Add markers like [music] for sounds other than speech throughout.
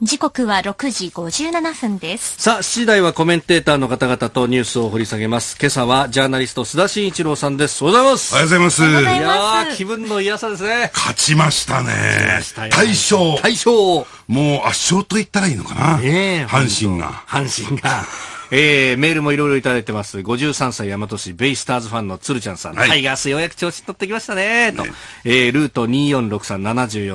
時刻は6時57分です。さあ、次第はコメンテーターの方々とニュースを掘り下げます。今朝はジャーナリスト、須田慎一郎さんです。おはようございます。おはようございます。いや気分の嫌さですね。勝ちましたね。勝大勝。大勝。もう圧勝と言ったらいいのかな。ね阪神が。阪神が。えー、メールもいろいろいただいてます。53歳大和市ベイスターズファンの鶴ちゃんさん。はい、タイガースようやく調子取ってきましたね、と。ね、えー、ルート246 3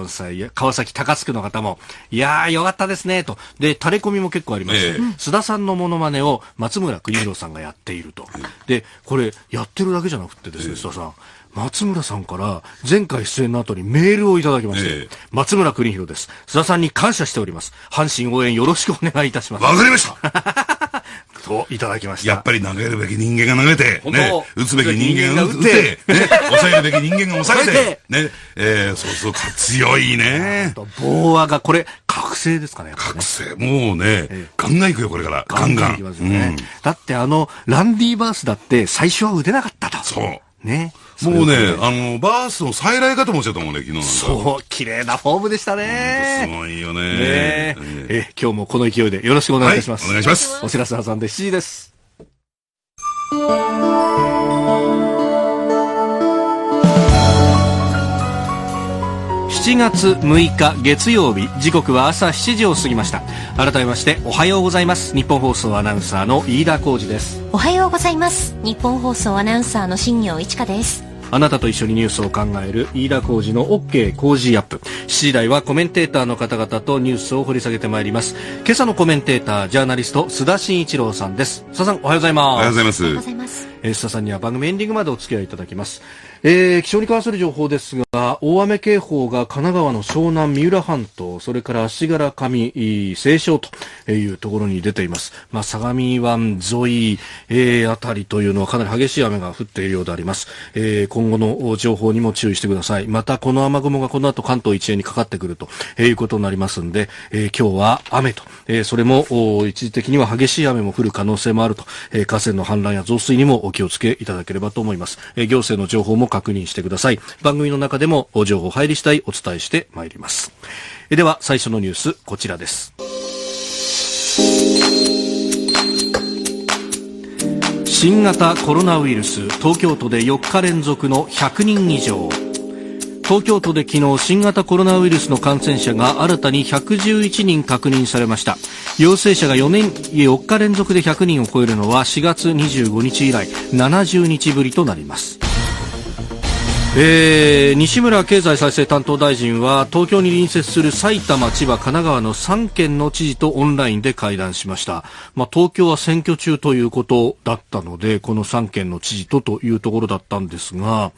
74歳、川崎高津区の方も、いやー、よかったですね、と。で、タレコミも結構ありまして、え須田さんのモノマネを松村邦洋さんがやっていると。で、これ、やってるだけじゃなくてですね、須田さん。松村さんから前回出演の後にメールをいただきまして、ええ、松村邦弘です。須田さんに感謝しております。阪神応援よろしくお願いいたします。わかりましたトをいただきました。やっぱり投げるべき人間が投げて、ね、打つべき人間が打って、ね、抑えるべき人間が抑えて、ね、えー、そうそう、強いね。ボーアが、これ、覚醒ですかね、ね覚醒。もうね、えガンガン行くよ、これから。ガンガン。ガンガンねうん、だって、あの、ランディーバースだって、最初は打てなかったと。そう。ね。もうね、あの、バースの再来かと思っちゃったもんね、昨日なんか。そう、綺麗なフォームでしたね。すごいよね。ねえ、今日もこの勢いでよろしくお願いします。はい、お願いします。お知らせ挟んで7時です。7月6日月曜日時刻は朝7時を過ぎました改めましておはようございます日本放送アナウンサーの飯田浩二ですおはようございます日本放送アナウンサーの新業一華ですあなたと一緒にニュースを考える飯田浩二の OK 工事アップ7時台はコメンテーターの方々とニュースを掘り下げてまいります今朝のコメンテータージャーナリスト須田慎一郎さんです須田さんおはようございますおはようございますえー、須田さんには番組エンディングまでお付き合いいただきます。えー、気象に関する情報ですが、大雨警報が神奈川の湘南三浦半島、それから足柄上、西湘というところに出ています。まあ、相模湾沿い、えー、あたりというのはかなり激しい雨が降っているようであります。えー、今後の情報にも注意してください。また、この雨雲がこの後関東一円にかかってくるということになりますんで、えー、今日は雨と、えー、それも一時的には激しい雨も降る可能性もあると、えー、河川の氾濫や増水にも気をつけいただければと思います。え行政の情報も確認してください。番組の中でも情報入り次第お伝えしてまいります。えでは、最初のニュース、こちらです。新型コロナウイルス、東京都で4日連続の100人以上。東京都で昨日新型コロナウイルスの感染者が新たに111人確認されました陽性者が4年4日連続で100人を超えるのは4月25日以来70日ぶりとなりますえー、西村経済再生担当大臣は東京に隣接する埼玉、千葉、神奈川の3県の知事とオンラインで会談しました、まあ、東京は選挙中ということだったのでこの3県の知事とというところだったんですが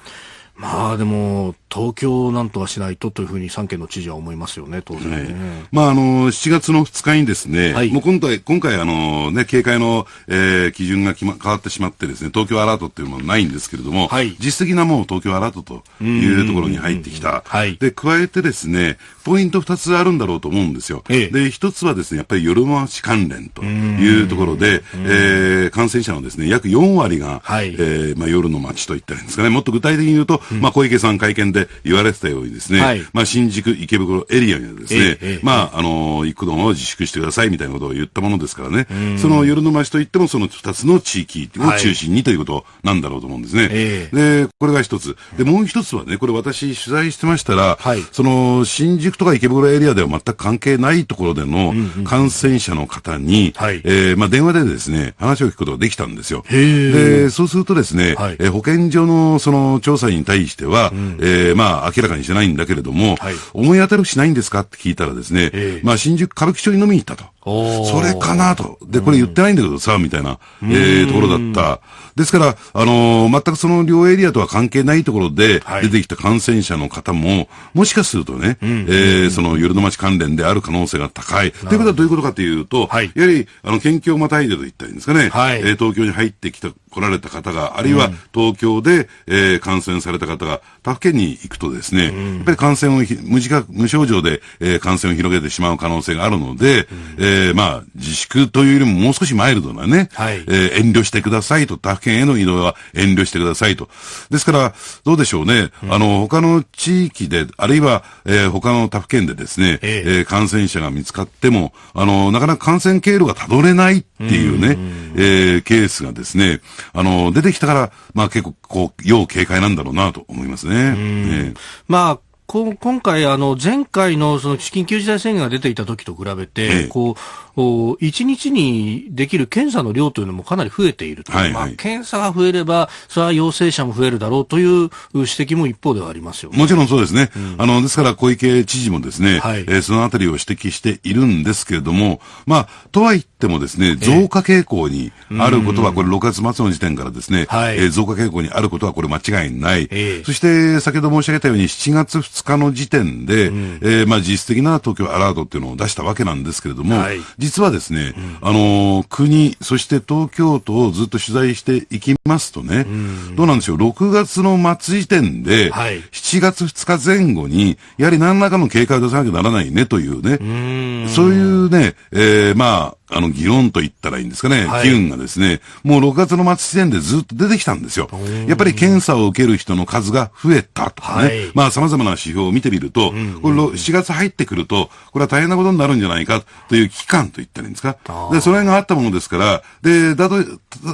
まあでも東京をなんとかしないとというふうに三県の知事は思いますよね、当然、ねはい、まあ、あの、7月の2日にですね、はい、もう今回、今回あの、ね、警戒の、えー、基準が決、ま、変わってしまってですね、東京アラートっていうものはないんですけれども、はい、実績なもう東京アラートというところに入ってきた。で、加えてですね、ポイント2つあるんだろうと思うんですよ。ええ、で、1つはですね、やっぱり夜回し関連というところで、えー、感染者のですね、約4割が、はい、えー、まあ、夜の街といったらいいんですかね、もっと具体的に言うと、うん、まあ、小池さん会見で、言われてたようにですね、はい、まあ、新宿、池袋エリアにはですね、まあ、あのー、行くのを自粛してくださいみたいなことを言ったものですからね、その夜の街といっても、その2つの地域を中心にということなんだろうと思うんですね。はい、で、これが1つ。で、もう1つはね、これ私取材してましたら、はい、その、新宿とか池袋エリアでは全く関係ないところでの感染者の方に、えー、まあ、電話でですね、話を聞くことができたんですよ。で、そうするとですね、えー、保健所のその調査に対しては、うん、えーえー、まあ、明らかにしてないんだけれども、はい、思い当たるしないんですかって聞いたらですね、えー、まあ、新宿歌舞伎町に飲みに行ったと。それかなと。で、これ言ってないんだけどさ、みたいな、えー、ところだった。ですから、あのー、全くその両エリアとは関係ないところで出てきた感染者の方も、もしかするとね、えー、その夜の街関連である可能性が高い。ということはどういうことかというと、はい、やはり、あの、県境をまたいでと言ったらいいんですかね、はい、えー、東京に入ってきた来られた方が、あるいは東京で、えー、感染された方が他府県に行くとですね、やっぱり感染を無自覚、無症状で、えー、感染を広げてしまう可能性があるので、うん、えー、まあ、自粛というよりももう少しマイルドなね、はい、えー、遠慮してくださいと、他府県への移動は遠慮してくださいと。ですから、どうでしょうね、うん、あの、他の地域で、あるいは、えー、他の他府県でですね、ええー、感染者が見つかっても、あの、なかなか感染経路がたどれないっていうね、うん、えー、ケースがですね、あの、出てきたから、まあ結構、こう、要警戒なんだろうなと思いますね。まあ、今回、あの前回のその緊急事態宣言が出ていた時と比べて、こう1日にできる検査の量というのもかなり増えているといはいはい、まあ、検査が増えれば、それは陽性者も増えるだろうという指摘も一方ではありますよ、ね、もちろんそうですね、うん、あのですから小池知事もですね、はい、えー、そのあたりを指摘しているんですけれども、まあ、とはいってもですね、増加傾向にあることは、これ、6月末の時点からですね、はい、えー、増加傾向にあることは、これ、間違いない、えー、そして先ほど申し上げたように、7月2日の時点で、うん、えー、まあ、実質的な東京アラートっていうのを出したわけなんですけれども、はい実はですね、うん、あの国、そして東京都をずっと取材していきますとね、うん、どうなんでしょう、6月の末時点で、はい、7月2日前後に、やはり何らかの警戒を出さなきゃならないねというね、うそういうね、えー、まあ、あの、議論と言ったらいいんですかね、機運がですね、もう6月の末時点でずっと出てきたんですよ。やっぱり検査を受ける人の数が増えたとかね、はい、まあ様々な指標を見てみると、うんうん、これ7月入ってくると、これは大変なことになるんじゃないかという危機感と言ったらいいんですか。で、その辺があったものですから、で、だと、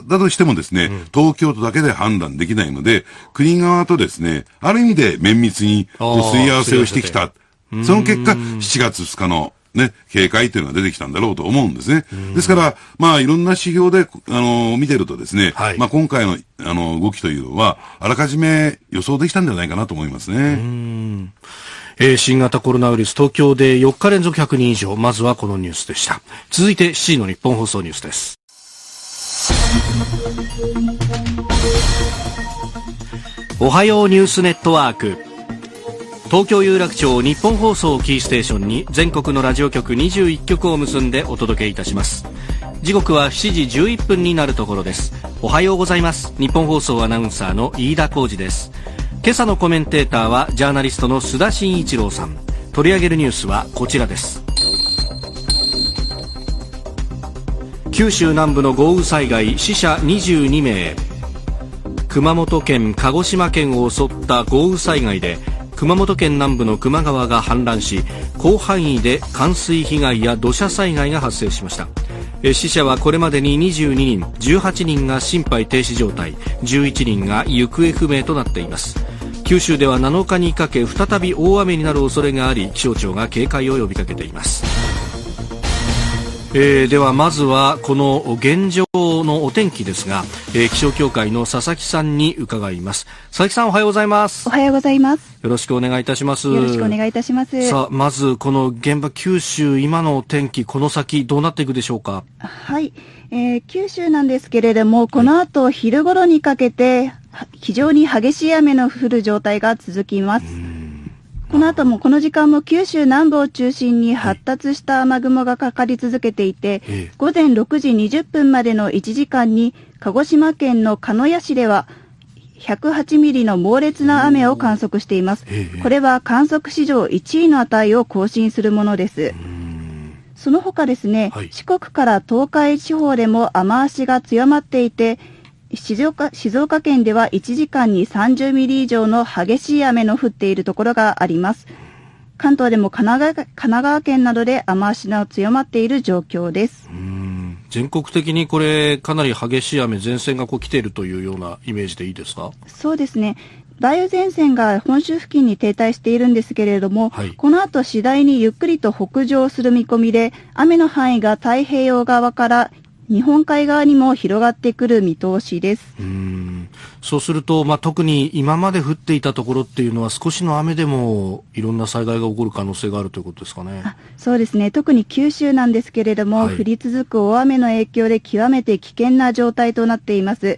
だとしてもですね、東京都だけで判断できないので、国側とですね、ある意味で綿密に吸い合わせをしてきた。その結果、7月2日のね、警戒というのが出てきたんだろうと思うんですね。ですから、まあ、いろんな指標で、あの、見てるとですね、はい、まあ、今回の、あの、動きというのは、あらかじめ予想できたんじゃないかなと思いますね。えー、新型コロナウイルス、東京で4日連続100人以上、まずはこのニュースでした。続いて、7時の日本放送ニュースです。おはようニュースネットワーク。東京有楽町日本放送キーステーションに全国のラジオ局21局を結んでお届けいたします時刻は7時11分になるところですおはようございます日本放送アナウンサーの飯田浩二です今朝のコメンテーターはジャーナリストの須田慎一郎さん取り上げるニュースはこちらです九州南部の豪雨災害死者22名熊本県鹿児島県を襲った豪雨災害で熊本県南部の球磨川が氾濫し広範囲で冠水被害や土砂災害が発生しました死者はこれまでに22人18人が心肺停止状態11人が行方不明となっています九州では7日にかけ再び大雨になる恐れがあり気象庁が警戒を呼びかけていますえー、ではまずはこの現状のお天気ですが、えー、気象協会の佐々木さんに伺います佐々木さんおはようございますおはようございますよろしくお願いいたしますよろしくお願いいたしますさあまずこの現場九州今のお天気この先どうなっていくでしょうかはい、えー、九州なんですけれどもこの後昼頃にかけて非常に激しい雨の降る状態が続きます、この後もこの時間も九州南部を中心に発達した雨雲がかかり続けていて、はい、午前6時20分までの1時間に鹿児島県の鹿屋市では108ミリの猛烈な雨を観測しています。これは観測史上1位の値を更新するものです。その他ですね、はい、四国から東海地方でも雨足が強まっていて、静岡静岡県では1時間に30ミリ以上の激しい雨の降っているところがあります。関東でも神奈川神奈川県などで雨足の強まっている状況です。全国的にこれかなり激しい雨前線がこう来ているというようなイメージでいいですかそうですね梅雨前線が本州付近に停滞しているんですけれども、はい、この後次第にゆっくりと北上する見込みで雨の範囲が太平洋側から日本海側にも広がってくる見通しです。うんそうすると、まあ、特に今まで降っていたところっていうのは少しの雨でもいろんな災害が起こる可能性があるということですかね。そうですね。特に九州なんですけれども、はい、降り続く大雨の影響で極めて危険な状態となっています。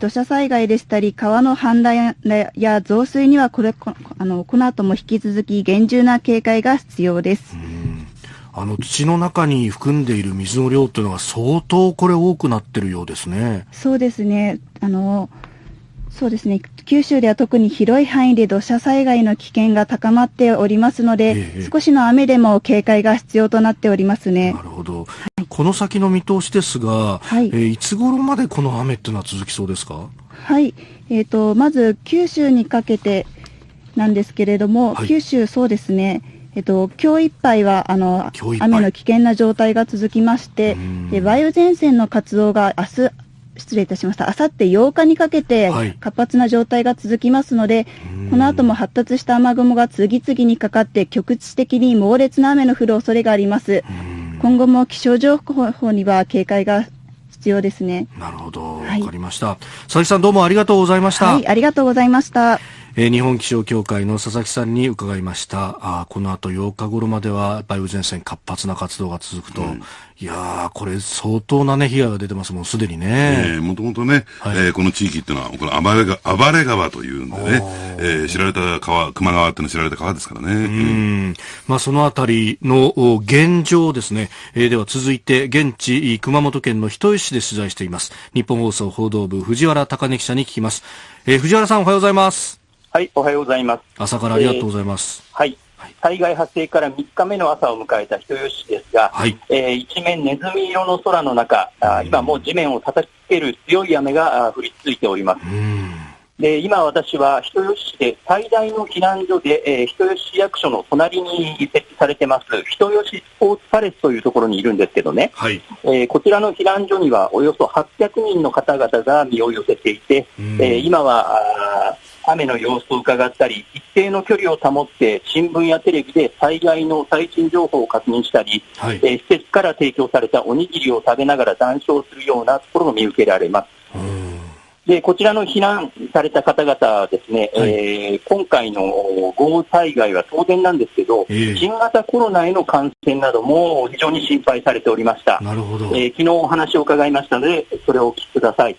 土砂災害でしたり、川の氾濫や増水にはこれこあのこの後も引き続き厳重な警戒が必要です。あの土の中に含んでいる水の量というのは相当これ多くなってるようですね。そうですね。あの、そうですね。九州では特に広い範囲で土砂災害の危険が高まっておりますので、ええ、少しの雨でも警戒が必要となっておりますね。なるほど。はい、この先の見通しですが、はい、えー、いつ頃までこの雨っていうのは続きそうですかはい。えっ、ー、と、まず九州にかけてなんですけれども、はい、九州そうですね。えっと、今日いっぱいはあの雨の危険な状態が続きまして、梅雨前線の活動が明日失礼いたしました。あさって8日にかけて活発な状態が続きますので、はい、この後も発達した雨雲が次々にかかって局地的に猛烈な雨の降る恐れがあります。今後も気象情報には警戒が必要ですね。なるほど。わ、かりました。佐々木さんどうもありがとうございました。はい、ありがとうございました。えー、日本気象協会の佐々木さんに伺いましたあこの後8日頃までは梅雨前線活発な活動が続くと、うん、いやこれ相当な、ね、被害が出てますもうすでにね、えー、もともとね、はい、えー、この地域っていうのはこの暴れが暴れ川というんでね、えー、知られた川熊川っていうのは知られた川ですからね、うん、ん、まあ、そのあたりの現状ですね、えー、では続いて現地熊本県の人吉で取材しています日本放送報道部藤原貴根記者に聞きます、えー、藤原さんおはようございますはい、おはようございます。朝からありがとうございます。えー、はい。災害発生から3日目の朝を迎えた人吉市ですが、はい、えー、一面ネズミ色の空の中、あ今もう地面を叩きつける強い雨が降りついております。で今、私は人吉市で最大の避難所で、えー、人吉市役所の隣に設置されてます人吉スポーツパレスというところにいるんですけどね、はい、えー、こちらの避難所にはおよそ800人の方々が身を寄せていて、え今は雨の様子を伺ったり、一定の距離を保って、新聞やテレビで災害の最新情報を確認したり、はい、えー、施設から提供されたおにぎりを食べながら談笑するようなところも見受けられます。でこちらの避難された方々ですね、はい、えー、今回の豪雨災害は当然なんですけど、えー、新型コロナへの感染なども非常に心配されておりました。なるほど。えー、昨日お話を伺いましたので、それをお聞きください。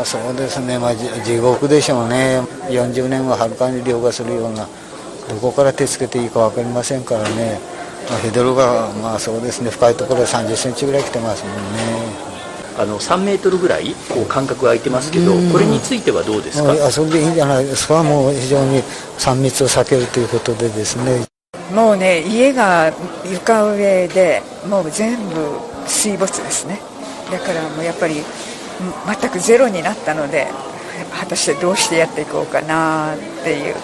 あそうですね、まあ、地獄でしょうね、40年ははるかに凌駕するような、どこから手つけていいか分かりませんからね、まあ、ヘドロが、まあ、そうですね、深いところで30センチぐらい来てますもんね。あの3メートルぐらいこう間隔空いてますけど、これについてはどうですかあそれでいいんじゃないですか、もう非常に3密を避けるということでですね。もうね、家が床上で、もう全部水没ですね。だからもうやっぱり全くゼロになったので果たしてどうしてやっていこうかなっていう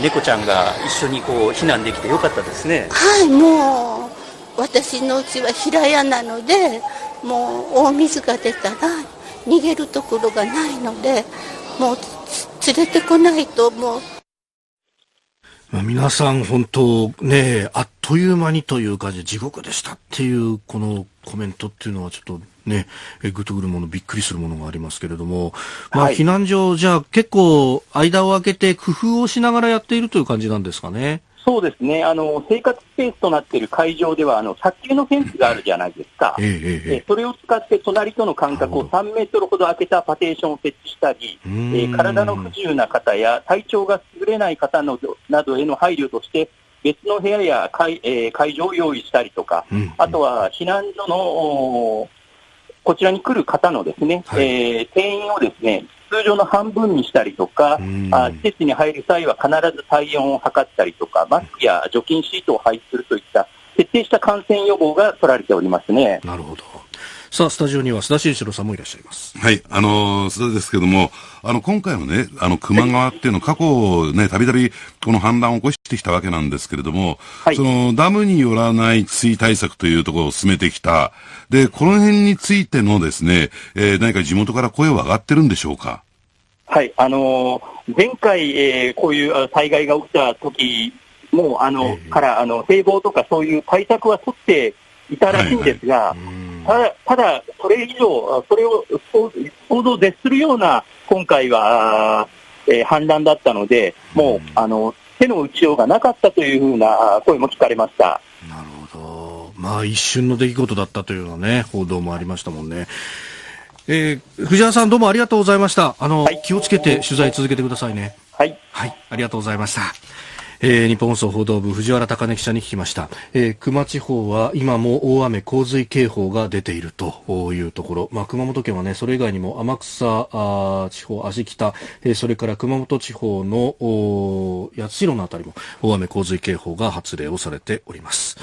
猫ちゃんが一緒にこう避難できてよかったですねはいもう私の家は平屋なのでもう大水が出たら逃げるところがないのでもう連れてこないと思う皆さん本当ね、あっという間にという感じで地獄でしたっていうこのコメントっていうのはちょっとね、えぐとぐるもの、びっくりするものがありますけれども、まあ、避難所、じゃあ結構、間を空けて工夫をしながらやっているという感じなんですかね。そうですね、あの生活スペースとなっている会場では、あの卓球のフェンスがあるじゃないですか、ええええ、それを使って隣との間隔を3メートルほど空けたパテーションを設置したり、えー、体の不自由な方や体調が優れない方のなどへの配慮として、別の部屋や会,、えー、会場を用意したりとか、うんうん、あとは避難所のこちらに来る方のですね、はい、えー、定員をですね、通常の半分にしたりとか、あ施設に入る際は必ず体温を測ったりとか、マスクや除菌シートを配布するといった徹底した感染予防が取られておりますね。なるほど。さあ、スタジオには須田慎一郎さんもいらっしゃいます。はい、あの、須田ですけども、あの、今回のね、あの、球磨川っていうの、過去ね、たびたびこの氾濫を起こしてきたわけなんですけれども、はい、その、ダムによらない水対策というところを進めてきた。で、この辺についてのですね、えー、何か地元から声は上がってるんでしょうかはい、あのー、前回、えー、こういう災害が起きた時もうあの、えー、からあの堤防とかそういう対策は取っていたらしいんですが、はいはいたただ、それ以上、それを想像を絶するような今回は、えー、反乱だったので、もう、うん、あの手の打ちようがなかったというふうな声も聞かれました。なるほど。まあ、一瞬の出来事だったというようなね、報道もありましたもんね。えー、藤原さんどうもありがとうございました。あの、はい、気をつけて取材続けてくださいね。はい。はい、ありがとうございました。えー、日本放送報道部藤原貴根記者に聞きました、えー、熊地方は今も大雨洪水警報が出ているというところ、まあ、熊本県はねそれ以外にも天草あ地方足北、えー、それから熊本地方の八代のあたりも大雨洪水警報が発令をされております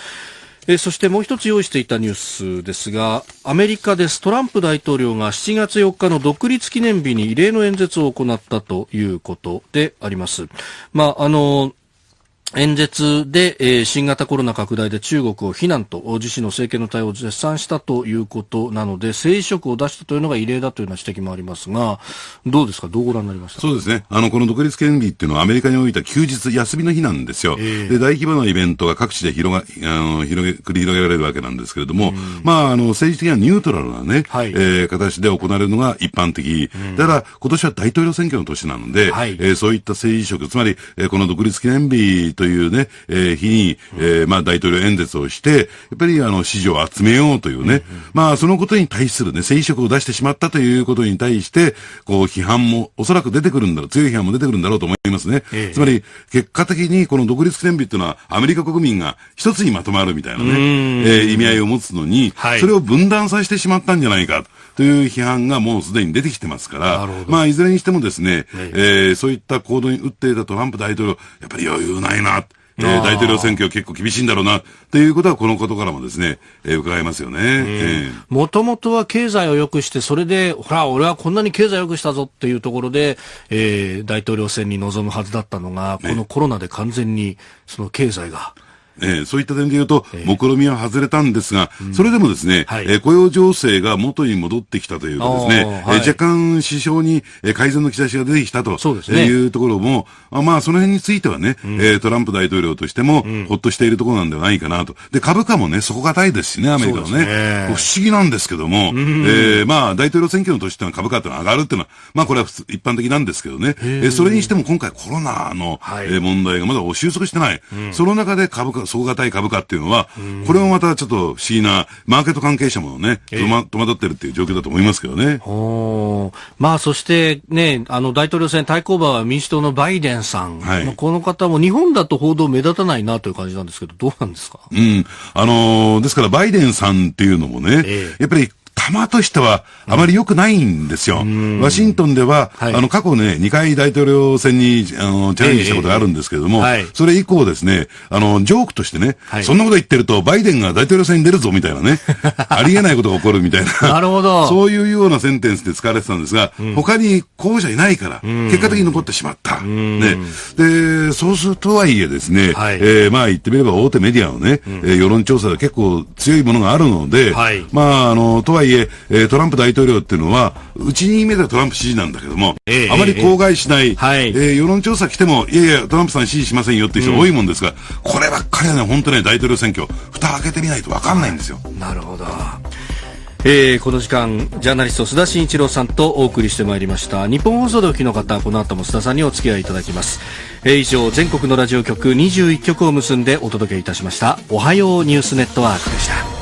えそしてもう一つ用意していたニュースですが、アメリカです。トランプ大統領が7月4日の独立記念日に異例の演説を行ったということであります。まあ、あの、演説で、えー、新型コロナ拡大で中国を非難と自身の政権の対応を絶賛したということなので政治色を出したというのが異例だというような指摘もありますがどうですかどうご覧になりましたそうですねあのこの独立記念日っていうのはアメリカにおいては休日休みの日なんですよ、えー、で大規模なイベントが各地で広があの広げ繰り広げられるわけなんですけれども、まああの政治的にはニュートラルなね、はい、えー、形で行われるのが一般的、ただ今年は大統領選挙の年なので、はい、えー、そういった政治色つまり、えー、この独立記念日というね、えー、日に、えー、まあ大統領演説をして、やっぱりあの支持を集めようというね、うんうん、まあそのことに対するね、政治色を出してしまったということに対して、こう批判もおそらく出てくるんだろう、強い批判も出てくるんだろうと思いますね。えつまり、結果的にこの独立記念日っていうのはアメリカ国民が一つにまとまるみたいなね、えー、意味合いを持つのに、はい、それを分断させてしまったんじゃないか。という批判がもうすでに出てきてますから、まあ、いずれにしてもですね、ええー、そういった行動に打っていたトランプ大統領、やっぱり余裕ないな、えー、大統領選挙結構厳しいんだろうな、ということはこのことからもですね、えー、伺えますよね。もともとは経済を良くして、それで、ほら、俺はこんなに経済良くしたぞっていうところで、えー、大統領選に臨むはずだったのが、このコロナで完全に、その経済が、えー、そういった点で言うと、目論みは外れたんですが、それでもですね、はい、えー、雇用情勢が元に戻ってきたというかですね、はい、えー、若干首相に改善の兆しが出てきたというところも、ね、まあ、その辺についてはね、うん、えー、トランプ大統領としても、ほっとしているところなんではないかなと。で、株価もね、底堅いですしね、アメリカはね。ね不思議なんですけども、えー、まあ、大統領選挙の年ってのは株価ってのは上がるっていうのは、まあ、これは一般的なんですけどね、えー、それにしても今回コロナの、え問題がまだ収束してない。その中で株価、底堅い株価っていうのは、これもまたちょっと不思議な、マーケット関係者もね、戸惑、ってるっていう状況だと思いますけどね。まあ、そしてね、あの、大統領選対抗馬は民主党のバイデンさん。はい、まあ、この方も日本だと報道目立たないなという感じなんですけど、どうなんですかうん。あのー、ですからバイデンさんっていうのもね、えー、やっぱり構としてはあまり良くないんですよ。ワシントンでは、はい、あの、過去ね、2回大統領選に、あの、チャレンジしたことがあるんですけれども、えーえー、それ以降ですね、あの、ジョークとしてね、はい、そんなこと言ってると、バイデンが大統領選に出るぞみたいなね、[laughs] ありえないことが起こるみたいな、なるほど。そういうようなセンテンスで使われてたんですが、うん、他に候補者いないから、結果的に残ってしまった。ね。で、そうするとはいえですね、はい、えー、まあ言ってみれば大手メディアのね、えー、世論調査で結構強いものがあるので、はい、まあ、あの、とはいえいええトランプ大統領っていうのは、うちに見メートランプ支持なんだけども、えー、あまり口外しない、えー、はい、えー、世論調査来ても、いやいや、トランプさん支持しませんよっていう人多いもんですが、うん、こればっかりはね、本当ね、大統領選挙、蓋開けてみないと分かんないんですよ。なるほど。えー、この時間、ジャーナリスト、須田慎一郎さんとお送りしてまいりました。日本放送でお聞きの方、この後も須田さんにお付き合いいただきます。えー、以上、全国のラジオ局21局を結んでお届けいたしました。おはようニュースネットワークでした。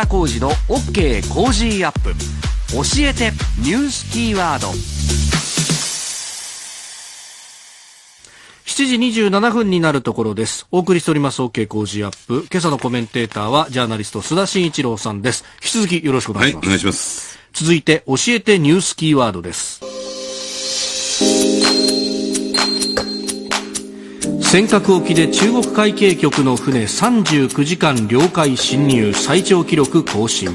田浩二の OK コージーアップ教えてニュースキーワード7時27分になるところです。お送りしております OK 工事アップ。今朝のコメンテーターはジャーナリスト須田慎一郎さんです。引き続きよろしくお願いします。はい、お願いします。続いて教えてニュースキーワードです。尖閣沖で中国海警局の船39時間領海侵入最長記録更新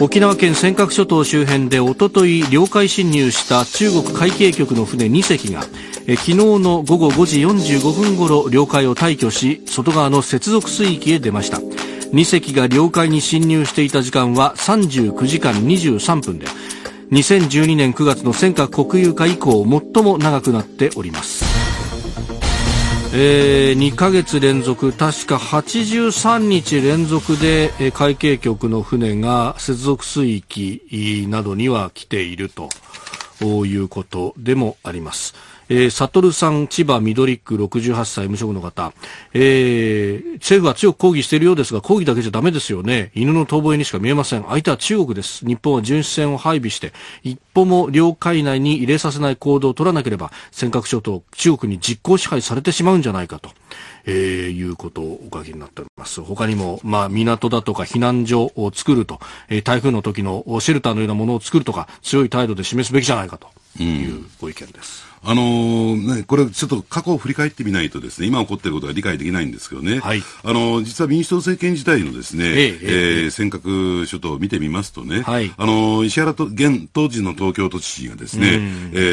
沖縄県尖閣諸島周辺でおととい領海侵入した中国海警局の船2隻がえ昨日の午後5時45分ごろ領海を退去し外側の接続水域へ出ました2隻が領海に侵入していた時間は39時間23分で2012年9月の尖閣国有化以降最も長くなっておりますえー、2ヶ月連続、確か83日連続で、えー、海警局の船が接続水域などには来ているということでもあります。えー、サトルさん、千葉緑区68歳無職の方、えー、政府は強く抗議しているようですが、抗議だけじゃダメですよね。犬の遠吠えにしか見えません。相手は中国です。日本は巡視船を配備して、一歩も領海内に入れさせない行動を取らなければ、尖閣諸島、中国に実効支配されてしまうんじゃないかと、えー、いうことをお書きになっております。他にも、まあ、港だとか避難所を作ると、えー、台風の時のシェルターのようなものを作るとか、強い態度で示すべきじゃないかというご意見です。うんあのー、ね、これちょっと過去を振り返ってみないとですね、今起こっていることが理解できないんですけどね、はい、あのー、実は民主党政権時代のですね、えー、えー、尖閣諸島を見てみますとね、はい、あの石原と現当時の東京都知事がですね、え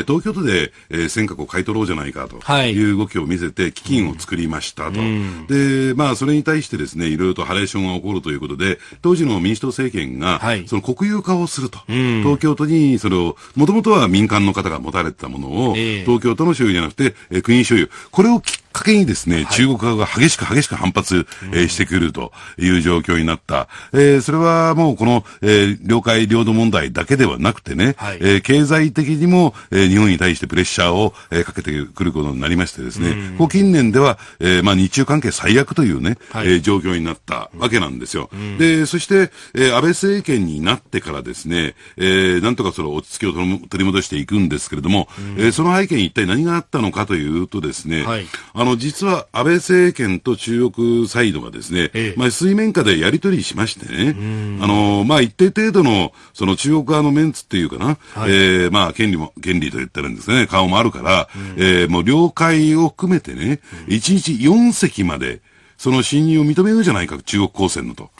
ー、東京都で、えー、尖閣を買い取ろうじゃないかという動きを見せて基金を作りましたと。で、まあ、それに対してですね、いろいろとハレーションが起こるということで、当時の民主党政権が、はい、その国有化をすると。東京都にそれを、もともとは民間の方が持たれてたものを、えー東京都の所有じゃなくて、えー、国所有。これをきかけにですね、中国側が激しく激しく反発、えー、してくるという状況になった。えー、それはもうこの、えー、領海領土問題だけではなくてね、はい、えー、経済的にも、えー、日本に対してプレッシャーを、えー、かけてくることになりましてですね、こう近年では、えー、まあ日中関係最悪というね、はい、えー、状況になったわけなんですよ。で、そして、えー、安倍政権になってからですね、えー、なんとかその落ち着きを取り戻していくんですけれども、えー、その背景に一体何があったのかというとですね、はいあの、実は安倍政権と中国サイドがですね、ええ、まあ、水面下でやり取りしましてね、あの、まあ、一定程度の、その中国側のメンツっていうかな、はい、えー、まあ、権利も、権利と言ったらんですね、顔もあるから、うん、えー、もう了解を含めてね、1日4席まで、その侵入を認めようじゃないか、中国高専のと。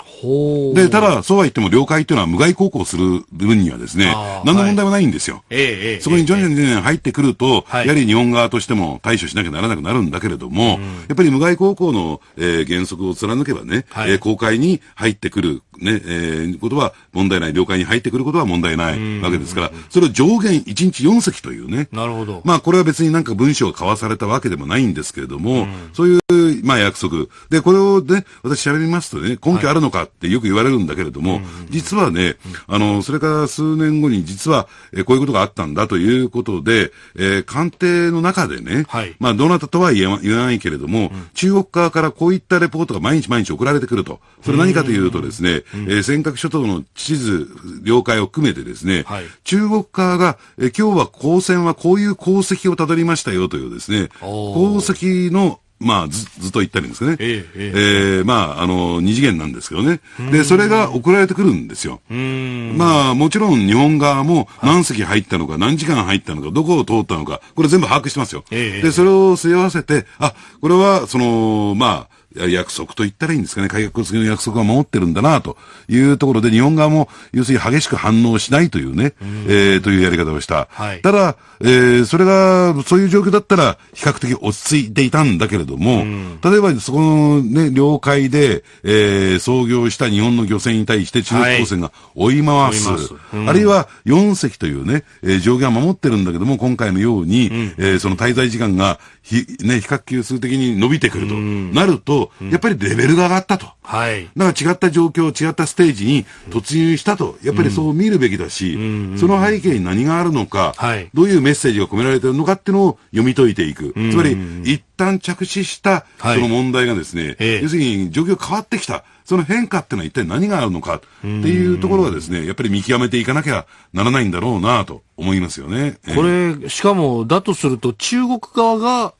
で、ただ、そうは言っても領海というのは無害航行する分にはですね、何の問題もないんですよ。ええ、そこに徐々に徐々に入ってくると、やはり日本側としても対処しなきゃならなくなるんだけれども、やっぱり無害航行の、えー、原則を貫けばね、はえ公海に入ってくるね、えー、ことは問題ない。領海に入ってくることは問題ないわけですから、それを上限1日4隻というね。なるほど。まあこれは別になんか文章が交わされたわけでもないんですけれども、そういう、まあ約束。で、これをね、私喋りますとね、根拠あるのかってよく言われるんだけれども、はい、実はね、あの、それから数年後に実は、えこういうことがあったんだということで、えー、官邸の中でね、はい、まあどなたとは言え言わないけれども、中国側からこういったレポートが毎日毎日送られてくると。それ何かというとですね、うん、えー、尖閣諸島の地図、領海を含めてですね、はい、中国側が、えー、今日は公船はこういう功績をたどりましたよというですね、功績のまあ、ず、ずと言ったりですかね。えー、えー、えー、まあ、あの、二次元なんですけどね。で、それが送られてくるんですよ。まあ、もちろん日本側も何隻入ったのか、何時間入ったのか、どこを通ったのか、これ全部把握してますよ。えー、で、それを背負合わせて、あ、これは、その、まあ、約束と言ったらいいんですかね、改革の約束は守ってるんだなというところで、日本側も要するに激しく反応しないというね、うえー、というやり方をした。はい、ただ、えー、それが、そういう状況だったら、比較的落ち着いていたんだけれども、例えばそこのね、領海で、えー、操業した日本の漁船に対して中国公船が追い回す。はい、あるいは4隻というね、えー、上限は守ってるんだけども、今回のように、うえー、その滞在時間がひ、ね、比較級数的に伸びてくると、なると、やっぱりレベルが上がったと。はい。だから違った状況、違ったステージに突入したと、やっぱりそう見るべきだし、その背景に何があるのか、はい、どういうメッセージが込められてるのかっていうのを読み解いていく。つまり、一旦着手したその問題がですね、要するに状況変わってきた。その変化っていうのは一体何があるのかっていうところはですね、やっぱり見極めていかなきゃならないんだろうなと思いますよね。これ、しかも、だとすると中国側が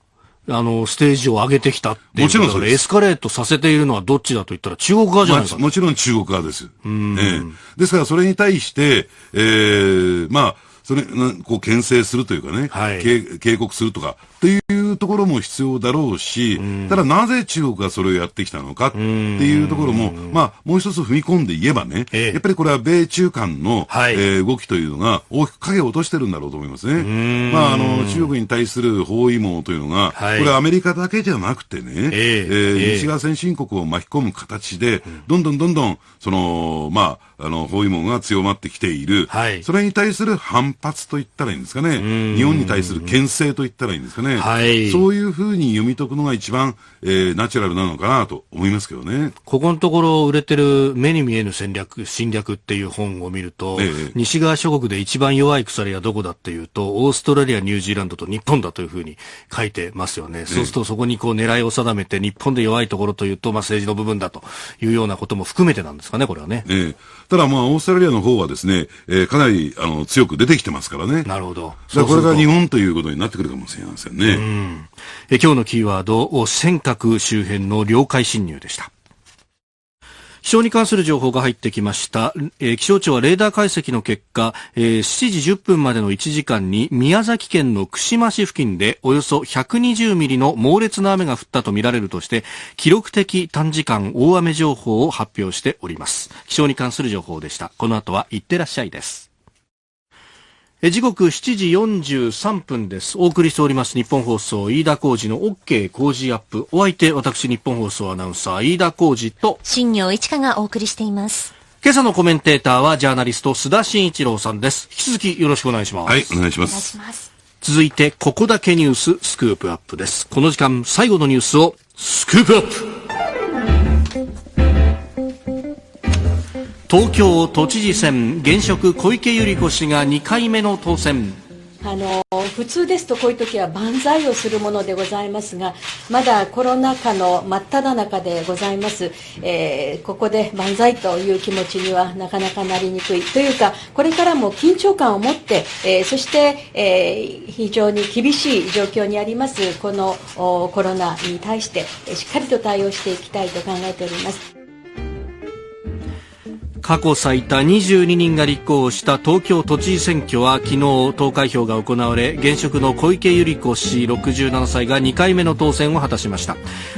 あの、ステージを上げてきたっていう。もちろんそうです。エスカレートさせているのはどっちだと言ったら中国側じゃないですか、まあ、もちろん中国側です。うん、えですからそれに対して、ええー、まあ、それ、こう、牽制するというかね、はい、警告するとか、というところも必要だろうし、ただなぜ中国がそれをやってきたのかっていうところも、まあ、もう一つ踏み込んで言えばね、やっぱりこれは米中間の、はい、えー、動きというのが大きく影を落としてるんだろうと思いますね。まあ、あの、中国に対する包囲網というのが、はい、これアメリカだけじゃなくてね、ええー、西側先進国を巻き込む形で、どんどんどんどん、その、まあ、あの、包囲網が強まってきている。はい、それに対する反発と言ったらいいんですかね。日本に対する牽制と言ったらいいんですかね。ね、はい、そういうふうに読み解くのが一番、えー、ナチュラルなのかなと思いますけどね。ここのところ売れてる目に見えぬ戦略、侵略っていう本を見ると、ええ、西側諸国で一番弱い鎖はどこだっていうと、オーストラリア、ニュージーランドと日本だというふうに書いてますよね。そうするとそこにこう狙いを定めて、日本で弱いところというと、まあ、政治の部分だというようなことも含めてなんですかね、これはね。ええただまあ、オーストラリアの方はですね、えー、かなりあの強く出てきてますからね。なるほど。だこれが日本ということになってくるかもしれませんね。うん、え今日のキーワード、尖閣周辺の領海侵入でした。気象に関する情報が入ってきました、えー、気象庁はレーダー解析の結果、えー、7時10分までの1時間に宮崎県の串間市付近でおよそ120ミリの猛烈な雨が降ったとみられるとして記録的短時間大雨情報を発表しております気象に関する情報でしたこの後は行ってらっしゃいですえ時刻7時43分です。お送りしております日本放送、飯田浩事の OK 工事アップ。お相手、私日本放送アナウンサー、飯田浩事と、新業一華がお送りしています。今朝のコメンテーターはジャーナリスト、須田慎一郎さんです。引き続きよろしくお願いします。はい、お願いします。ます続いて、ここだけニューススクープアップです。この時間、最後のニュースを、スクープアップ東京都知事選現職小池百合子氏が2回目の当選あの普通ですとこういう時は万歳をするものでございますがまだコロナ禍の真っ只中でございます、えー、ここで万歳という気持ちにはなかなかなりにくいというかこれからも緊張感を持って、えー、そして、えー、非常に厳しい状況にありますこのコロナに対してしっかりと対応していきたいと考えております。過去最多22人が立候補した東京都知事選挙は昨日投開票が行われ現職の小池百合子氏67歳が2回目の当選を果たしました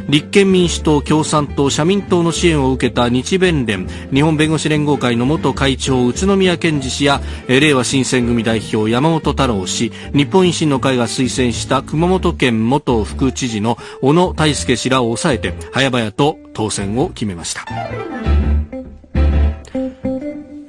立憲民主党共産党社民党の支援を受けた日弁連日本弁護士連合会の元会長宇都宮健治氏やれいわ新選組代表山本太郎氏日本維新の会が推薦した熊本県元副知事の小野泰輔氏らを抑えて早々と当選を決めました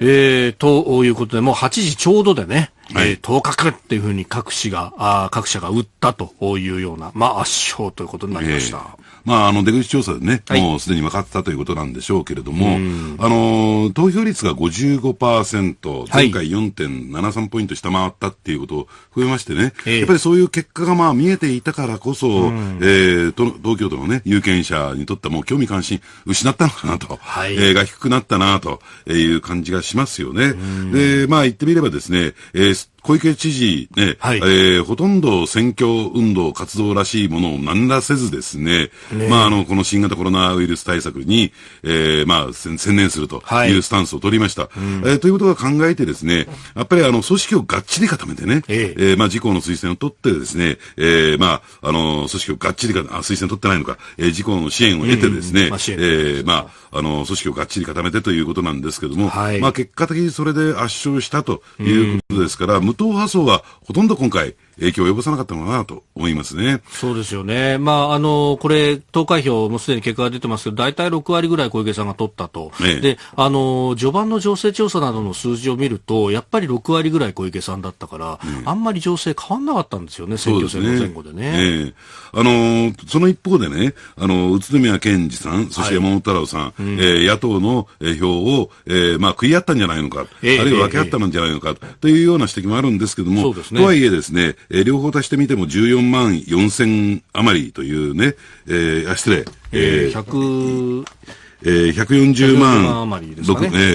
えー、ということで、もう8時ちょうどでね、はい、えー、日っていうふうに各市が、あ各社が打ったというような、まあ、圧勝ということになりました。えー、まあ、あの、出口調査でね、はい、もうすでに分かったということなんでしょうけれども、あの、投票率が55%、前回4.73ポイント下回ったっていうことを増えましてね、はい、やっぱりそういう結果がまあ見えていたからこそ、えー、と東京都のね、有権者にとってはもう興味関心失ったのかなと、はい、えー、が低くなったなという感じがしますよね。で、まあ言ってみればですね、えー小池知事ね、はい、えー、ほとんど選挙運動、活動らしいものを何らせずですね、ねまあ、あの、この新型コロナウイルス対策に、えー、まあ、専念するというスタンスを取りました。はいうん、えー、ということが考えてですね、やっぱりあの、組織をがっちり固めてね、ええー、まあ、自公の推薦を取ってですね、えー、まあ、あの、組織をがっちりか、あ、推薦取ってないのか、えー、自公の支援を得てですね、うんまあ、えー、まあ、あの、組織をがっちり固めてということなんですけども、はい、まあ、結果的にそれで圧勝したということですから、うん党派層がほとんど今回、影響を及ぼさなかったのかなと思いますね。そうですよね。まあ、あの、これ、投開票もすでに結果が出てますけど、大体6割ぐらい小池さんが取ったと。ええ、で、あの、序盤の情勢調査などの数字を見ると、やっぱり6割ぐらい小池さんだったから、え、あんまり情勢変わんなかったんですよね、選挙戦の前後でね。でねあの、その一方でね、あの、宇都宮健二さん、そして山本太郎さん、はい、えー、野党の票を、えー、まあ、食い合ったんじゃないのか、あるいは分け合ったんじゃないのか、というような指摘もあるんですけども、ね、とはいえですね、えー、両方足してみても14万4千余りというね、えー、あ、失礼。えー、100、えー、140万余り、ね、え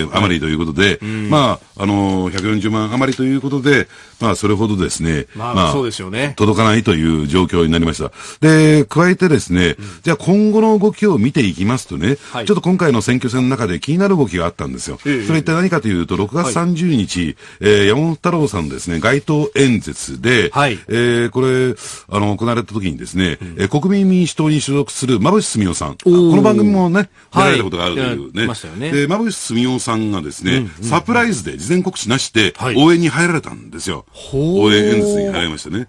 ー、余りということで、はい、まあ、あのー、140万余りということで、まあ、それほどですね、まあ、まあ、そうですよね。届かないという状況になりました。で、加えてですね、うん、じゃあ今後の動きを見ていきますとね、はい、ちょっと今回の選挙戦の中で気になる動きがあったんですよ。えー、それ一体何かというと、6月30日、はい、えー、山本太郎さんですね、街頭演説で、はい、えー、これ、あの、行われた時にですね、うん、え国民民主党に所属する馬渕澄夫さん、この番組もね、出られたことがあるというね。はい、ねで、馬渕澄夫さんがですね、うんうんうん、サプライズで事前告知なしで、応援に入られたんですよ。応援演説に入りましたね。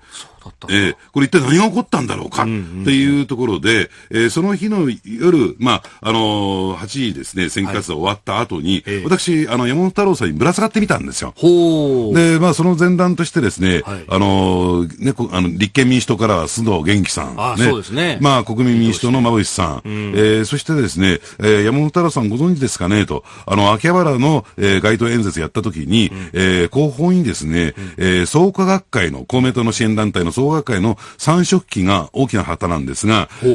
ええ、これ一体何が起こったんだろうか、っていうところで、えー、その日の夜、まあ、あのー、8時ですね、選挙活動終わった後に、はい、私、あの、山本太郎さんにぶら下がってみたんですよ。ほで、まあ、その前段としてですね、はい、あのー、ね、あの、立憲民主党からは須藤元気さん、ああね。そうですね。まあ、国民民主党の馬渕さん、えー、そしてですね、えー、山本太郎さんご存知ですかね、と、あの、秋葉原の、えー、街頭演説やった時に、うん、えー、後方にですね、うん、えー、創価学会の公明党の支援団体のの総学会の三色旗が大きな旗なんですが、え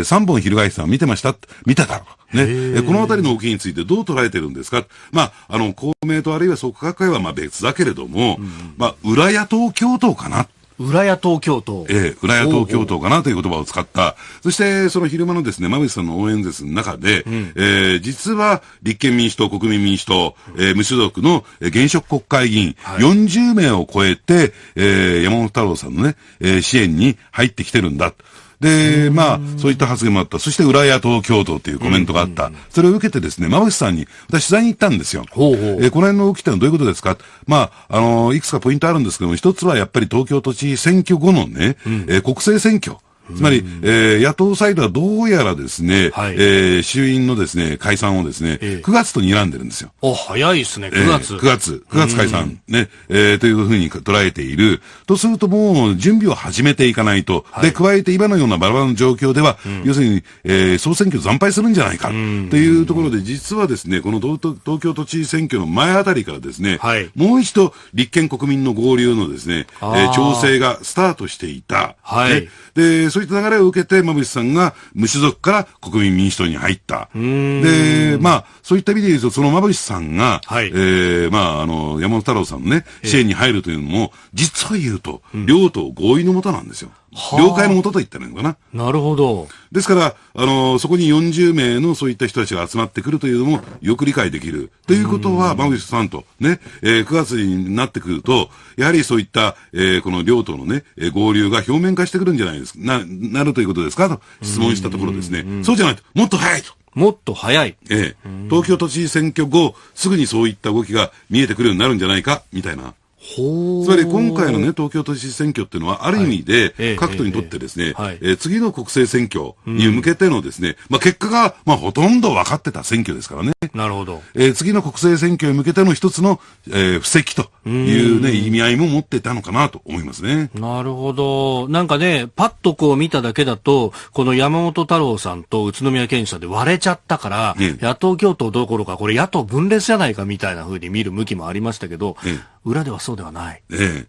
ー、三本翻しさん見てました見てたね、このあたりの動きについてどう捉えてるんですか、まあ、あの公明党あるいは創価学会はまあ別だけれども、うん、まあ、裏野党共闘かな浦谷東京都。ええ、浦谷東京都かなという言葉を使った。そして、その昼間のですね、馬渕さんの応援演説の中で、うん、えー、実は立憲民主党、国民民主党、えー、無所属の現職国会議員、40名を超えて、えー、山本太郎さんのね、えー、支援に入ってきてるんだ。で、まあ、そういった発言もあった。そして、浦谷東京都というコメントがあった。それを受けてですね、馬渕さんに、私取材に行ったんですよ。ほうほうえー、この辺の動きってのはどういうことですかまあ、あのー、いくつかポイントあるんですけども、一つはやっぱり東京都知事選挙後のね、うん、えー、国政選挙。つまり、えー、野党サイドはどうやらですね、はい、えー、衆院のですね、解散をですね、えー、9月と睨んでるんですよ。お、早いですね、9月。えー、9月、9月解散、ね、えー、というふうに捉えている。とするともう準備を始めていかないと。はい、で、加えて今のようなバラバラの状況では、うん、要するに、えー、総選挙惨敗するんじゃないか、というところで、実はですね、この東京都知事選挙の前あたりからですね、はい、もう一度立憲国民の合流のですね、えー、調整がスタートしていた。はい。ね、でそういった流れを受けて、馬淵さんが無所属から国民民主党に入った。で、まあ、そういった意味で言うと、その馬淵さんが、はい、えー、まあ、あの、山本太郎さんのね、支援に入るというのも、実は言うと、両党合意のもとなんですよ。えー了解のもとと言ったらいいのかな。なるほど。ですから、あのー、そこに40名のそういった人たちが集まってくるというのもよく理解できる。ということは、馬口さんとね、えー、9月になってくると、やはりそういった、えー、この両党のね、えー、合流が表面化してくるんじゃないですか、な、なるということですかと質問したところですね。そうじゃないと、もっと早いと。もっと早い。ええ。東京都知事選挙後、すぐにそういった動きが見えてくるようになるんじゃないか、みたいな。つまり今回の、ね、東京都知事選挙っていうのは、ある意味で、各党にとってですね、はい、え次の国政選挙に向けてのですね、まあ、結果が、まあ、ほとんど分かってた選挙ですからね。なるほど。えー、次の国政選挙に向けての一つの、えー、布石というね、意味合いも持ってたのかなと思いますね。なるほど。なんかね、パッとこう見ただけだと、この山本太郎さんと宇都宮健さんで割れちゃったから、ね、野党共闘どころか、これ野党分裂じゃないかみたいなふうに見る向きもありましたけど、ね裏ではそうではない。ええ。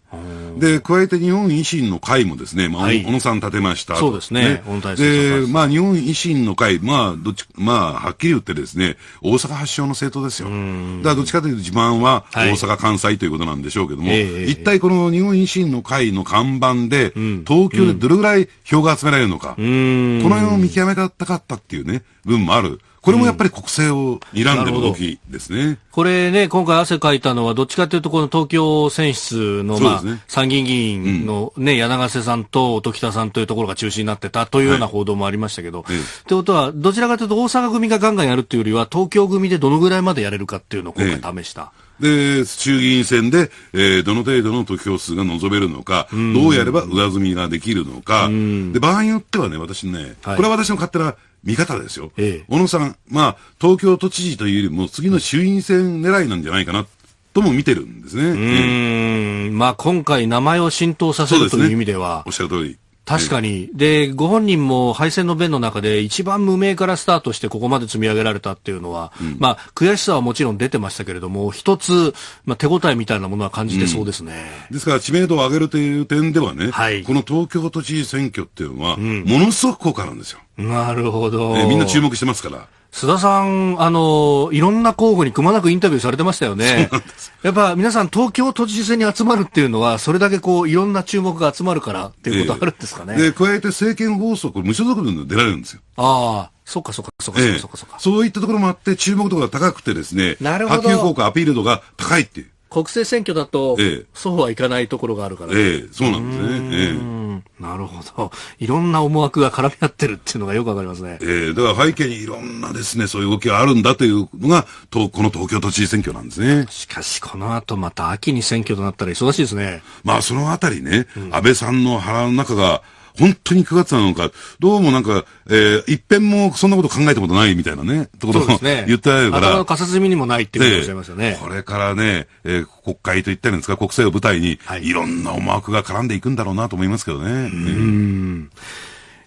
で、加えて日本維新の会もですね、まあ、小野さん立てました。そうですね。で、まあ、日本維新の会、まあ、どっち、まあ、はっきり言ってですね、大阪発祥の政党ですよ。だから、どっちかというと自慢は大阪、関西ということなんでしょうけども、え一体この日本維新の会の看板で、うん、東京でどれぐらい票が集められるのか、この辺を見極めたかったっていうね、分もある。これもやっぱり国政を睨んでる動きですね。これね、今回汗かいたのは、どっちかというと、この東京選出の、まあ、ね、参議院議員のね、うん、柳瀬さんと時田さんというところが中心になってたというような報道もありましたけど、はい、ってことは、どちらかというと大阪組がガンガンやるっていうよりは、東京組でどのぐらいまでやれるかっていうのを今回試した。で、衆議院選で、えー、どの程度の得票数が望めるのか、うどうやれば上積みができるのか、で、場合によってはね、私ね、はい、これは私の勝手な見方ですよ、ええ、小野さん、まあ、東京都知事というよりも、次の衆院選狙いなんじゃないかなとも見てるんですね。うん、ええ、まあ、今回、名前を浸透させるという意味では、ね、おっしゃる通り確かに、でご本人も敗戦の弁の中で一番無名からスタートしてここまで積み上げられたっていうのは、うん、まあ、悔しさはもちろん出てましたけれども一つ、まあ、手応えみたいなものは感じてそうですね、うん、ですから知名度を上げるという点ではね、はい、この東京都知事選挙っていうのは、ものすごく効果なんですよ。なるほど、みんな注目してますから。須田さん、あの、いろんな候補にくまなくインタビューされてましたよね。[laughs] やっぱ皆さん東京都知事選に集まるっていうのは、それだけこう、いろんな注目が集まるからっていうことあるんですかね。えー、で、加えて政権放送、これ無所属で出られるんですよ。ああ。そっかそっかそっかそっかそっかそうえー、そういったところもあって注目度が高くてですね。なるほど。波及効果アピール度が高いっていう。国政選挙だと、えー、そうはいかないところがあるから、ね。ええー、そうなんですね。えー。なるほど。いろんな思惑が絡み合ってるっていうのがよくわかりますね。ええー、だから背景にいろんなですね、そういう動きがあるんだというのが、とこの東京都知事選挙なんですね。しかし、この後また秋に選挙となったら忙しいですね。まあ、そのあたりね、うん、安倍さんの腹の中が、本当に9月なのか、どうもなんか、えー、一遍もそんなこと考えたことないみたいなね、ってことを、ね、言ってあから。頭の片隅にもないってことっゃいますよね。これからね、えー、国会と言ったらんですか、国政を舞台に、はい、いろんな思惑が絡んでいくんだろうなと思いますけどね。うん。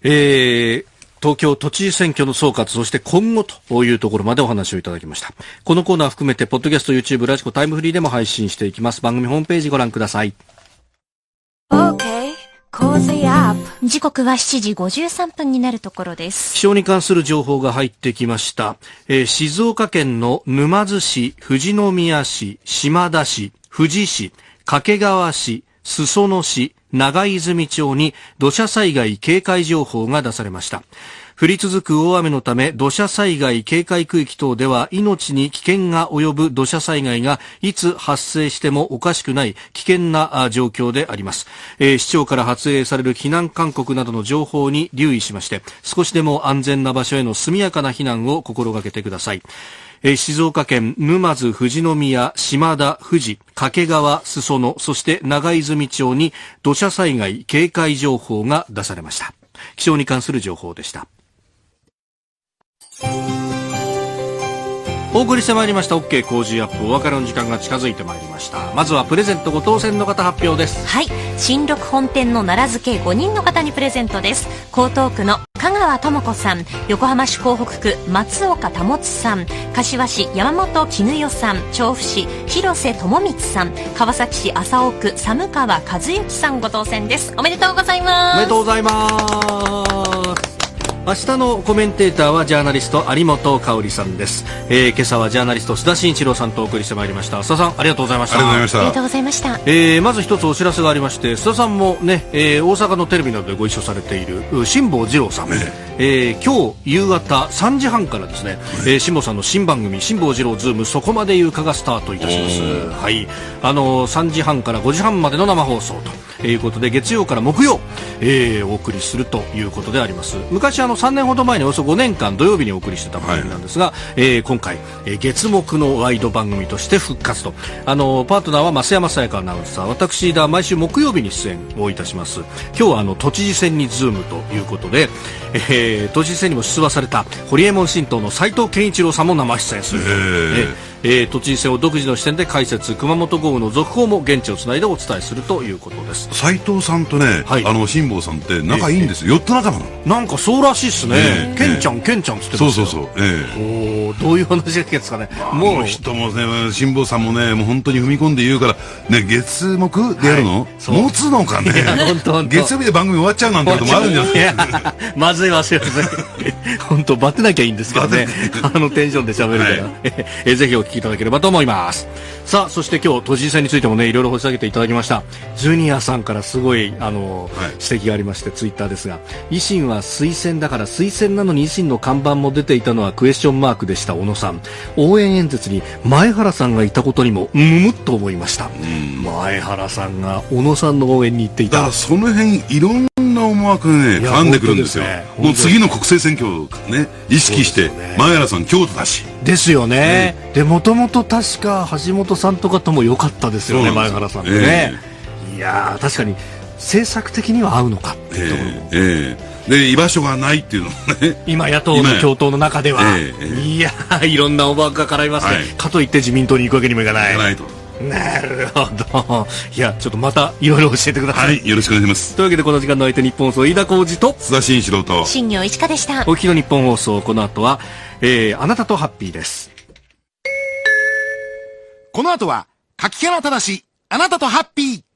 えー、東京都知事選挙の総括、そして今後というところまでお話をいただきました。このコーナー含めて、ポッドキャスト、YouTube、ラジコ、タイムフリーでも配信していきます。番組ホームページご覧ください。時刻は7時53分になるところです。気象に関する情報が入ってきました。えー、静岡県の沼津市、富士宮市、島田市、富士市、掛川市、裾野市、長泉町に土砂災害警戒情報が出されました。降り続く大雨のため土砂災害警戒区域等では命に危険が及ぶ土砂災害がいつ発生してもおかしくない危険な状況であります、えー、市長から発令される避難勧告などの情報に留意しまして少しでも安全な場所への速やかな避難を心がけてください静岡県沼津、富士宮、島田、富士、掛川、裾野、そして長泉町に土砂災害警戒情報が出されました。気象に関する情報でした。お送りしてまいりました OK 工事アップお別れの時間が近づいてまいりましたまずはプレゼントご当選の方発表ですはい新緑本店の奈良漬け5人の方にプレゼントです江東区の香川智子さん横浜市港北区松岡保さん柏市山本絹代さん調布市広瀬智光さん川崎市麻生区寒川和幸さんご当選ですおめでとうございますおめでとうございます明日のコメンテーターはジャーナリスト有本香里さんです、えー、今朝はジャーナリスト須田慎一郎さんとお送りしてまいりました須田さんありがとうございましたありがとうございましたえー、まず一つお知らせがありまして須田さんもね、えー、大阪のテレビなどでご一緒されている辛坊治郎さん、えー、今日夕方3時半からですね、えー、辛坊さんの新番組辛坊治郎ズームそこまで言うかがスタートいたします。はい、あのー、3時半から5時半までの生放送ということで月曜から木曜、えー、お送りするということであります。昔あの3年ほど前におよそ5年間土曜日にお送りしてた番組なんですが、はい、えー、今回、えー、月木のワイド番組として復活とあのー、パートナーは増山さやかアナウンサー私だ毎週木曜日に出演をいたします。今日はあの都知事選にズームということで、えーー、都知事選にも出馬された堀江門新党の斎藤健一郎さんも生出演する、えー、えー、栃木戦を独自の視点で解説熊本豪雨の続報も現地をつないでお伝えするということです斎藤さんとね、はい、あの辛坊さんって仲いいんですよ、えー、4つ仲ななんかそうらしいっすね、えー、けんちゃんけんちゃんっつってそうそうそう、えー、おどういう話ですかね、まあ、もう人もね辛坊さんもねもう本当に踏み込んで言うからね月木でやるの、はい、持つのかね月曜日で番組終わっちゃうなんてこともあるんじゃないまずいわすいません [laughs] 本当バテなきゃいいんですけどねあのテンションで喋るから、はい、[laughs] えぜひお聞きいただければと思いますさあそして今日都知事選についてもねいろいろ掘り下げていただきましたジュニアさんからすごいあの、はい、指摘がありましてツイッターですが維新は推薦だから推薦なのに維新の看板も出ていたのはクエスチョンマークでした小野さん応援演説に前原さんがいたことにもむむっと思いました前原さんが小野さんの応援に行っていたその辺いろん思惑ね、絡んでくるんですよ。もう次の国政選挙ね、意識して、前原さん京都だし。ですよね。で、もともと確か橋本さんとかとも良かったですよね、前原さんね。いや確かに、政策的には合うのかっていうところも。ええで居場所がないっていうのもね今野党の共闘の中では、ええいやいろんな思惑が絡みますね、はい、かといって自民党に行くわけにもいかない。いかないとなるほど。いや、ちょっとまたいろいろ教えてください。はい、よろしくお願いします。というわけで、この時間の相手、日本放送、飯田浩二と、須田慎一郎と、新業石川でした。お聞きの日本放送、この後は、えー、あなたとハッピーです。この後は、柿原正、あなたとハッピー。